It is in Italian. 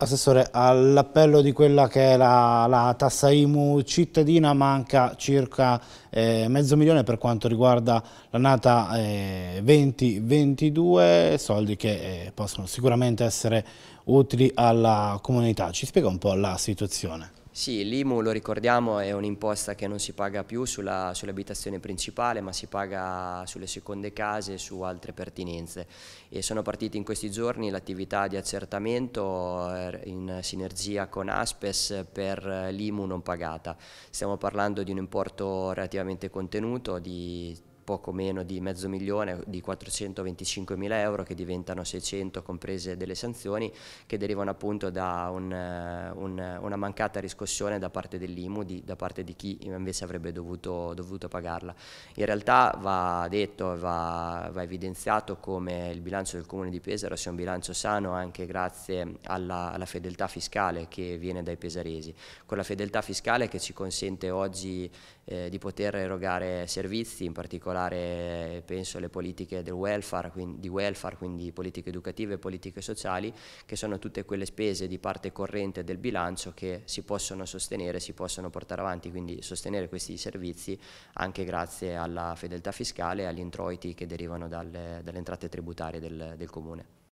Assessore, all'appello di quella che è la, la tassa IMU cittadina manca circa eh, mezzo milione per quanto riguarda l'annata eh, 2022, soldi che eh, possono sicuramente essere utili alla comunità. Ci spiega un po' la situazione? Sì, l'IMU lo ricordiamo è un'imposta che non si paga più sull'abitazione principale ma si paga sulle seconde case e su altre pertinenze e sono partiti in questi giorni l'attività di accertamento eh, in sinergia con Aspes per l'IMU non pagata. Stiamo parlando di un importo relativamente contenuto di poco meno di mezzo milione di 425 mila euro che diventano 600 comprese delle sanzioni che derivano appunto da un, eh, un, una mancata riscossione da parte dell'IMU, di, da parte di chi invece avrebbe dovuto, dovuto pagarla. In realtà va detto, va, va evidenziato come il bilancio del Comune di Pesaro sia un bilancio sano anche grazie alla, alla fedeltà fiscale che viene dai pesaresi, quella fedeltà fiscale che ci consente oggi eh, di poter erogare servizi, in particolare particolare penso alle politiche del welfare, quindi, di welfare, quindi politiche educative e politiche sociali, che sono tutte quelle spese di parte corrente del bilancio che si possono sostenere, si possono portare avanti, quindi sostenere questi servizi anche grazie alla fedeltà fiscale e agli introiti che derivano dalle, dalle entrate tributarie del, del Comune.